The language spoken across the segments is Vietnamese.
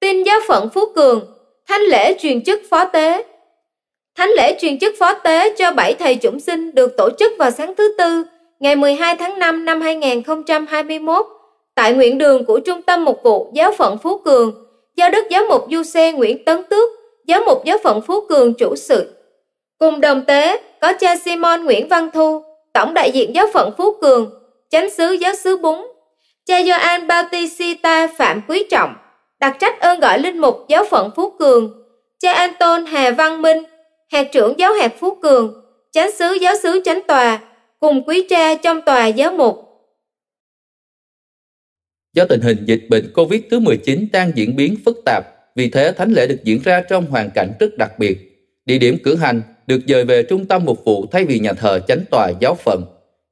Tin giáo phận Phú Cường, thánh lễ truyền chức phó tế. Thánh lễ truyền chức phó tế cho bảy thầy chủng sinh được tổ chức vào sáng thứ Tư, ngày 12 tháng 5 năm 2021, tại nguyện đường của Trung tâm Mục vụ Giáo phận Phú Cường, do Đức Giáo mục Du Xe Nguyễn Tấn Tước, Giáo mục Giáo phận Phú Cường chủ sự. Cùng đồng tế có cha Simon Nguyễn Văn Thu, Tổng đại diện Giáo phận Phú Cường, Chánh sứ Giáo sứ Búng, cha Gioan Bautista Phạm Quý Trọng, đặc trách ơn gọi linh mục giáo phận Phú Cường, cha Anton Hà Văn Minh, hạt trưởng giáo hạt Phú Cường, chánh sứ giáo sứ chánh tòa, cùng quý cha trong tòa giáo mục. Do tình hình dịch bệnh Covid 19 đang diễn biến phức tạp, vì thế thánh lễ được diễn ra trong hoàn cảnh rất đặc biệt. Địa điểm cử hành được dời về trung tâm mục vụ thay vì nhà thờ chánh tòa giáo phận.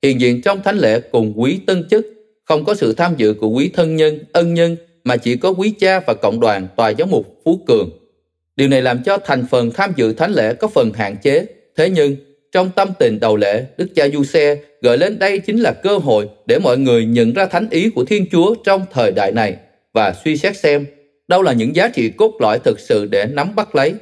Hiện diện trong thánh lễ cùng quý tân chức, không có sự tham dự của quý thân nhân, ân nhân mà chỉ có quý cha và cộng đoàn tòa giáo mục Phú Cường. Điều này làm cho thành phần tham dự thánh lễ có phần hạn chế. Thế nhưng, trong tâm tình đầu lễ, Đức cha Du Xe gợi lên đây chính là cơ hội để mọi người nhận ra thánh ý của Thiên Chúa trong thời đại này và suy xét xem đâu là những giá trị cốt lõi thực sự để nắm bắt lấy.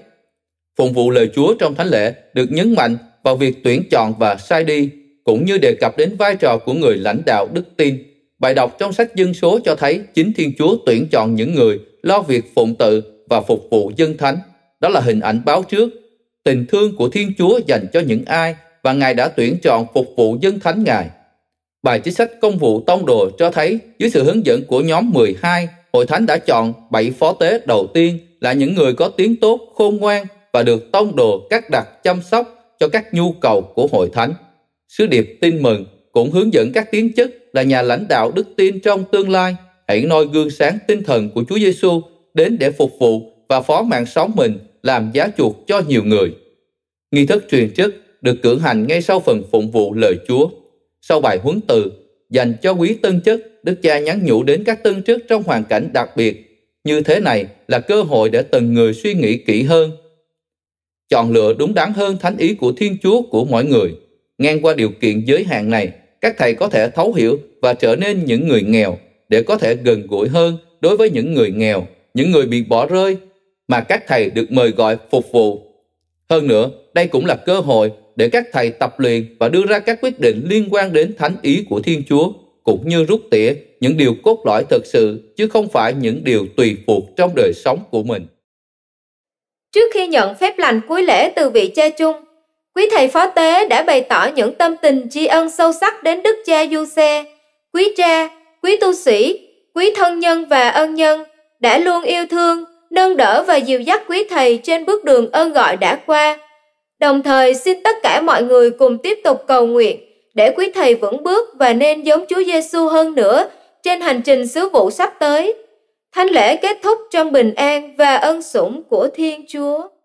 Phụng vụ lời Chúa trong thánh lễ được nhấn mạnh vào việc tuyển chọn và sai đi, cũng như đề cập đến vai trò của người lãnh đạo đức tin bài đọc trong sách dân số cho thấy chính Thiên Chúa tuyển chọn những người lo việc phụng tự và phục vụ dân thánh. Đó là hình ảnh báo trước. Tình thương của Thiên Chúa dành cho những ai và Ngài đã tuyển chọn phục vụ dân thánh Ngài. Bài chính sách công vụ tông đồ cho thấy dưới sự hướng dẫn của nhóm 12, Hội Thánh đã chọn 7 phó tế đầu tiên là những người có tiếng tốt, khôn ngoan và được tông đồ cắt đặt chăm sóc cho các nhu cầu của Hội Thánh. Sứ điệp tin mừng cũng hướng dẫn các tiếng chức là nhà lãnh đạo đức tin trong tương lai, hãy noi gương sáng tinh thần của Chúa Giêsu đến để phục vụ và phó mạng sống mình làm giá chuộc cho nhiều người. Nghi thức truyền chức được cử hành ngay sau phần phụng vụ lời Chúa. Sau bài huấn từ dành cho quý tân chức, Đức Cha nhắn nhủ đến các tân chức trong hoàn cảnh đặc biệt. Như thế này là cơ hội để từng người suy nghĩ kỹ hơn. Chọn lựa đúng đắn hơn thánh ý của Thiên Chúa của mọi người. Ngang qua điều kiện giới hạn này, các thầy có thể thấu hiểu và trở nên những người nghèo để có thể gần gũi hơn đối với những người nghèo, những người bị bỏ rơi mà các thầy được mời gọi phục vụ. Hơn nữa, đây cũng là cơ hội để các thầy tập luyện và đưa ra các quyết định liên quan đến thánh ý của Thiên Chúa, cũng như rút tỉa những điều cốt lõi thực sự chứ không phải những điều tùy thuộc trong đời sống của mình. Trước khi nhận phép lành cuối lễ từ vị cha chung, Quý thầy phó tế đã bày tỏ những tâm tình tri ân sâu sắc đến đức cha Du Xe, quý cha, quý tu sĩ, quý thân nhân và ân nhân đã luôn yêu thương, nâng đỡ và dìu dắt quý thầy trên bước đường ơn gọi đã qua. Đồng thời xin tất cả mọi người cùng tiếp tục cầu nguyện để quý thầy vững bước và nên giống Chúa Giêsu hơn nữa trên hành trình sứ vụ sắp tới. Thánh lễ kết thúc trong bình an và ân sủng của Thiên Chúa.